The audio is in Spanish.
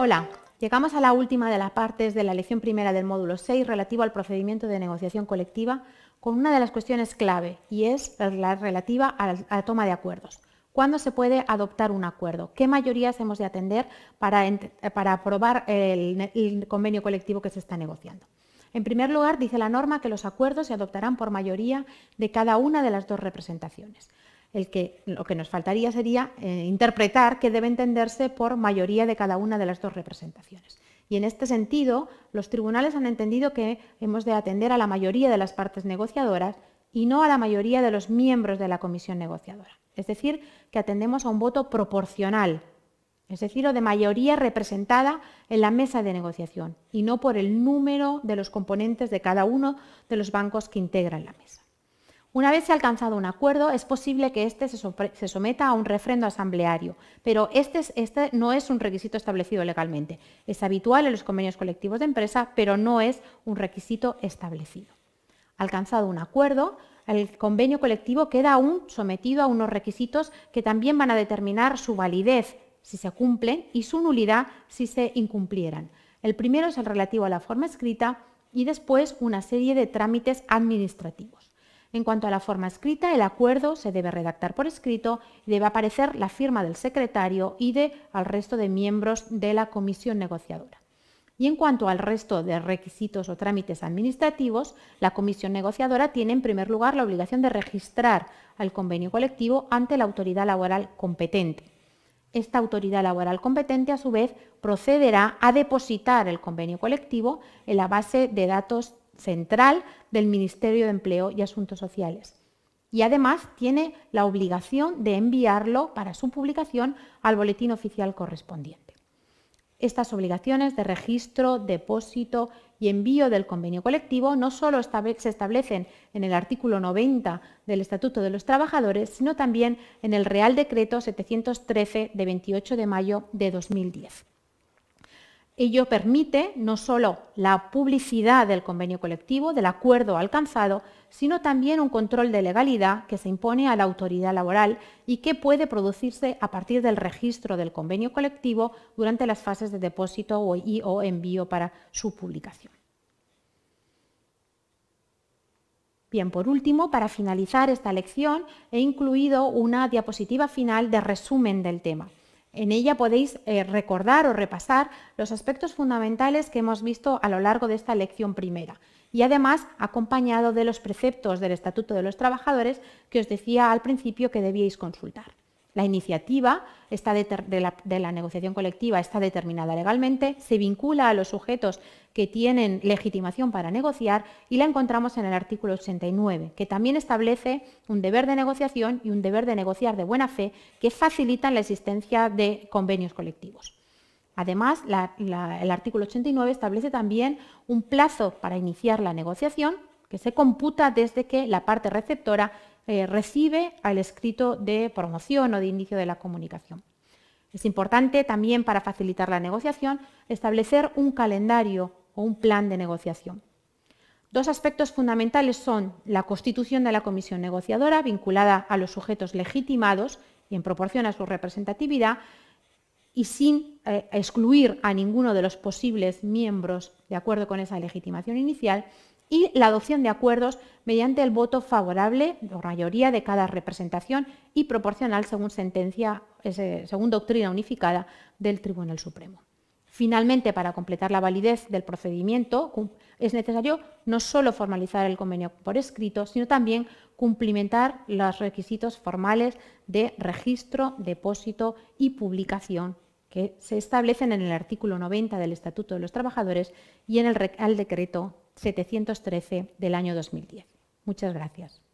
Hola, llegamos a la última de las partes de la lección primera del módulo 6 relativo al procedimiento de negociación colectiva con una de las cuestiones clave y es la relativa a la toma de acuerdos. ¿Cuándo se puede adoptar un acuerdo? ¿Qué mayorías hemos de atender para, aprobar el convenio colectivo que se está negociando? En primer lugar, dice la norma que los acuerdos se adoptarán por mayoría de cada una de las dos representaciones lo que nos faltaría sería eh, interpretar que debe entenderse por mayoría de cada una de las dos representaciones. Y en este sentido, los tribunales han entendido que hemos de atender a la mayoría de las partes negociadoras y no a la mayoría de los miembros de la comisión negociadora. Es decir, que atendemos a un voto proporcional, es decir, o de mayoría representada en la mesa de negociación y no por el número de los componentes de cada uno de los bancos que integran la mesa. Una vez se ha alcanzado un acuerdo, es posible que éste se, someta a un refrendo asambleario, pero este, este, no es un requisito establecido legalmente. Es habitual en los convenios colectivos de empresa, pero no es un requisito establecido. Alcanzado un acuerdo, el convenio colectivo queda aún sometido a unos requisitos que también van a determinar su validez si se cumplen y su nulidad si se incumplieran. El primero es el relativo a la forma escrita y después una serie de trámites administrativos. En cuanto a la forma escrita, el acuerdo se debe redactar por escrito y debe aparecer la firma del secretario y de al resto de miembros de la comisión negociadora. Y en cuanto al resto de requisitos o trámites administrativos, la comisión negociadora tiene en primer lugar la obligación de registrar al convenio colectivo ante la autoridad laboral competente. Esta autoridad laboral competente, a su vez, procederá a depositar el convenio colectivo en la base de datos central del Ministerio de Empleo y Asuntos Sociales. Y además tiene la obligación de enviarlo para su publicación al boletín oficial correspondiente. Estas obligaciones de registro, depósito y envío del convenio colectivo no solo se establecen en el artículo 90 del Estatuto de los Trabajadores, sino también en el Real Decreto 713 de 28 de mayo de 2010. Ello permite no solo la publicidad del convenio colectivo, del acuerdo alcanzado, sino también un control de legalidad que se impone a la autoridad laboral y que puede producirse a partir del registro del convenio colectivo durante las fases de depósito o envío para su publicación. Bien, por último, para finalizar esta lección, he incluido una diapositiva final de resumen del tema. En ella podéis eh, recordar o repasar los aspectos fundamentales que hemos visto a lo largo de esta lección primera y además acompañado de los preceptos del Estatuto de los Trabajadores que os decía al principio que debíais consultar. La iniciativa está de, la, negociación colectiva está determinada legalmente, se vincula a los sujetos que tienen legitimación para negociar y la encontramos en el artículo 89, que también establece un deber de negociación y un deber de negociar de buena fe que facilitan la existencia de convenios colectivos. Además, el artículo 89 establece también un plazo para iniciar la negociación que se computa desde que la parte receptora eh, recibe al escrito de promoción o de inicio de la comunicación. Es importante también para facilitar la negociación establecer un calendario o un plan de negociación. Dos aspectos fundamentales son la constitución de la comisión negociadora vinculada a los sujetos legitimados y en proporción a su representatividad y sin eh, excluir a ninguno de los posibles miembros de acuerdo con esa legitimación inicial y la adopción de acuerdos mediante el voto favorable o mayoría de cada representación y proporcional según sentencia, según doctrina unificada del Tribunal Supremo. Finalmente, para completar la validez del procedimiento, es necesario no solo formalizar el convenio por escrito, sino también cumplimentar los requisitos formales de registro, depósito y publicación que se establecen en el artículo 90 del Estatuto de los Trabajadores y en el Decreto 713 del año 2010. Muchas gracias.